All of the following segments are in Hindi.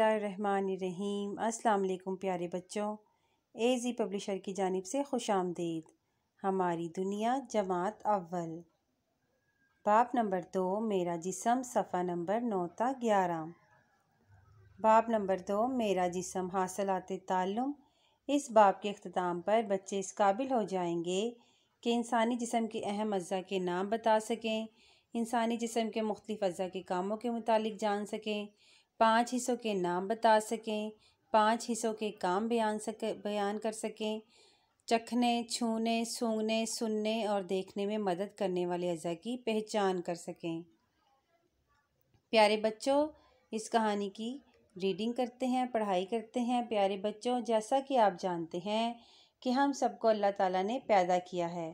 रहीम अस्सलाम वालेकुम प्यारे बच्चों ए जी पब्लिशर की जानब से खुश आमदीद हमारी दुनिया जमात अव्वल बाप नंबर दो मेरा जिसम सफ़ा नंबर नौ ता ग्यारह बाप नंबर दो मेरा जिसम हासिलात तालुम इस बाप के अख्ताम पर बच्चे इस काबिल हो जाएंगे कि इंसानी जिसम के अहम अज्जा के नाम बता सकें इंसानी जिसम के मुख्तफ अज्जा के कामों के मुतालिक जान सकें पांच हिस्सों के नाम बता सकें पांच हिस्सों के काम बयान सक बयान कर सकें चखने छूने सूंघने सुनने और देखने में मदद करने वाले अज़ा की पहचान कर सकें प्यारे बच्चों इस कहानी की रीडिंग करते हैं पढ़ाई करते हैं प्यारे बच्चों जैसा कि आप जानते हैं कि हम सबको अल्लाह ताला ने पैदा किया है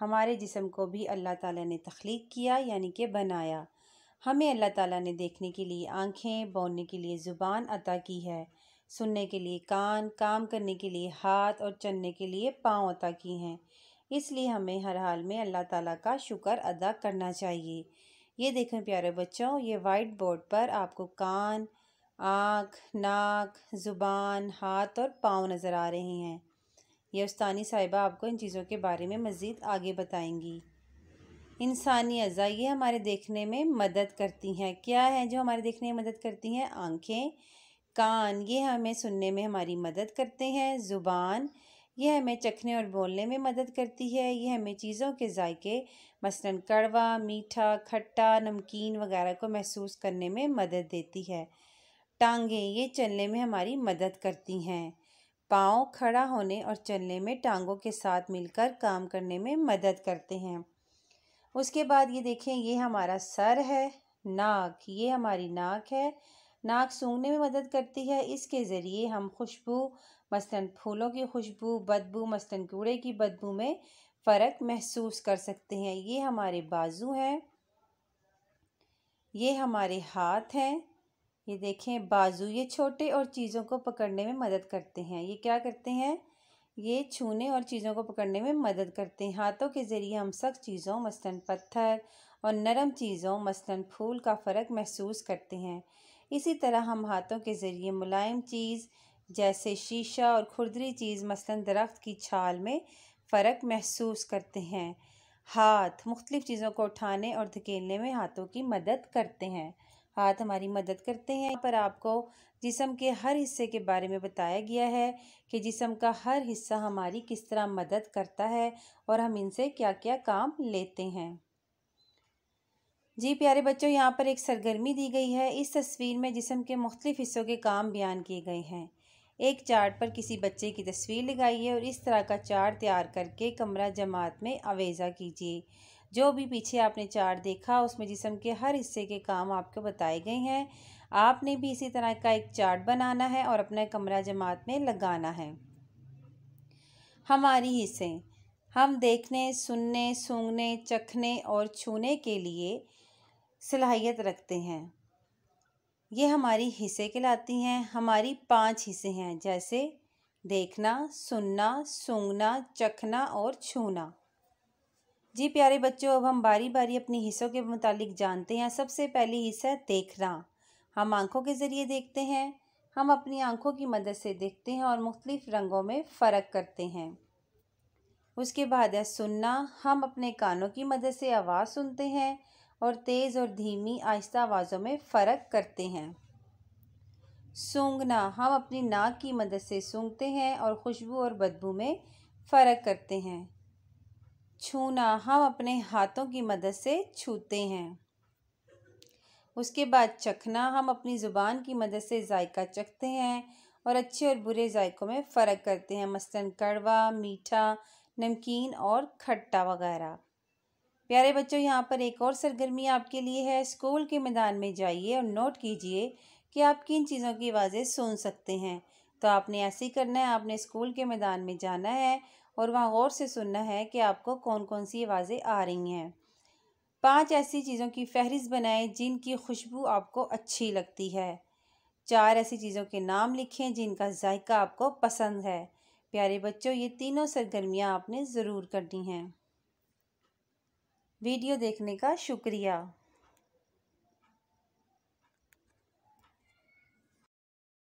हमारे जिसम को भी अल्लाह ताला ने तख्लीक किया यानी कि बनाया हमें अल्लाह ताला ने देखने के लिए आँखें बोलने के लिए ज़ुबान अता की है सुनने के लिए कान काम करने के लिए हाथ और चलने के लिए पाँव अता की हैं इसलिए हमें हर हाल में अल्लाह ताला का शुक्र अदा करना चाहिए ये देखें प्यारे बच्चों ये वाइट बोर्ड पर आपको कान आँख नाक ज़ुबान हाथ और पाँव नज़र आ रहे हैं ये उस्तानी साहिबा आपको इन चीज़ों के बारे में मज़ीद आगे बताएंगी इंसानी अज़ा ये हमारे देखने में मदद करती हैं क्या है जो हमारे देखने में मदद करती हैं आँखें कान ये हमें सुनने में हमारी मदद करते हैं ज़ुबान ये हमें चखने और बोलने में मदद करती है ये हमें चीज़ों के जायके मसलन कड़वा मीठा खट्टा नमकीन वगैरह को महसूस करने में मदद देती है टांगें ये चलने में हमारी मदद करती हैं पाँव खड़ा होने और चलने में टांगों के साथ मिलकर काम करने में मदद करते हैं उसके बाद ये देखें ये हमारा सर है नाक ये हमारी नाक है नाक सूंघने में मदद करती है इसके ज़रिए हम खुशबू मसलन फूलों की खुशबू बदबू मसलन कूड़े की बदबू में फ़र्क महसूस कर सकते हैं ये हमारे बाजू हैं ये हमारे हाथ हैं ये देखें बाजू ये छोटे और चीज़ों को पकड़ने में मदद करते हैं ये क्या करते हैं ये छूने और चीज़ों को पकड़ने में मदद करते हैं हाथों के ज़रिए हम सख्त चीज़ों मसलन पत्थर और नरम चीज़ों मसलन फूल का फ़र्क महसूस करते हैं इसी तरह हम हाथों के ज़रिए मुलायम चीज़ जैसे शीशा और खुरदरी चीज़ मसलन दरख्त की छाल में फ़र्क महसूस करते हैं हाथ मुख्तलिफ़ चीज़ों को उठाने और धकेलने में हाथों की मदद करते हैं हाथ हमारी मदद करते हैं पर आपको जिसम के हर हिस्से के बारे में बताया गया है कि जिसम का हर हिस्सा हमारी किस तरह मदद करता है और हम इनसे क्या क्या काम लेते हैं जी प्यारे बच्चों यहाँ पर एक सरगर्मी दी गई है इस तस्वीर में जिसम के मुख्तलिफ़ हिस्सों के काम बयान किए गए हैं एक चार्ट पर किसी बच्चे की तस्वीर लगाइए और इस तरह का चार्ट तैयार करके कमरा जमात में अवेज़ा कीजिए जो भी पीछे आपने चार्ट देखा उसमें जिसम के हर हिस्से के काम आपको बताए गए हैं आपने भी इसी तरह का एक चार्ट बनाना है और अपना कमरा जमात में लगाना है हमारी हिस्से हम देखने सुनने सूंघने चखने और छूने के लिए सलाहियत रखते हैं ये हमारी हिस्से कहलाती हैं हमारी पांच हिस्से हैं जैसे देखना सुनना सूंघना चखना और छूना जी प्यारे बच्चों अब हम बारी बारी अपनी हिस्सों के मुतालिक जानते हैं सबसे पहली हिस्सा देखना हम आँखों के ज़रिए देखते हैं हम अपनी आँखों की मदद से देखते हैं और मुख्तलिफ़ रंगों में फ़र्क करते हैं उसके बाद है सुनना हम अपने कानों की मदद से आवाज़ सुनते हैं और तेज़ और धीमी आहिस्ता आवाज़ों में फ़र्क करते हैं सूंघना हम अपनी नाक की मदद से सूंघते हैं और खुशबू और बदबू में फ़र्क करते हैं छूना हम अपने हाथों की मदद से छूते हैं उसके बाद चखना हम अपनी ज़ुबान की मदद से जायका चखते हैं और अच्छे और बुरे जायकों में फ़र्क करते हैं मसलन कड़वा मीठा नमकीन और खट्टा वगैरह प्यारे बच्चों यहाँ पर एक और सरगर्मी आपके लिए है स्कूल के मैदान में जाइए और नोट कीजिए कि आप किन चीज़ों की आवाज़ें सुन सकते हैं तो आपने ऐसे ही करना है आपने स्कूल के मैदान में जाना है और वहाँ गौर से सुनना है कि आपको कौन कौन सी आवाज़ें आ रही हैं पांच ऐसी चीज़ों की फहरिस्त बनाएं जिनकी खुशबू आपको अच्छी लगती है चार ऐसी चीज़ों के नाम लिखें जिनका जायका आपको पसंद है प्यारे बच्चों ये तीनों सरगर्मियाँ आपने ज़रूर करनी हैं वीडियो देखने का शुक्रिया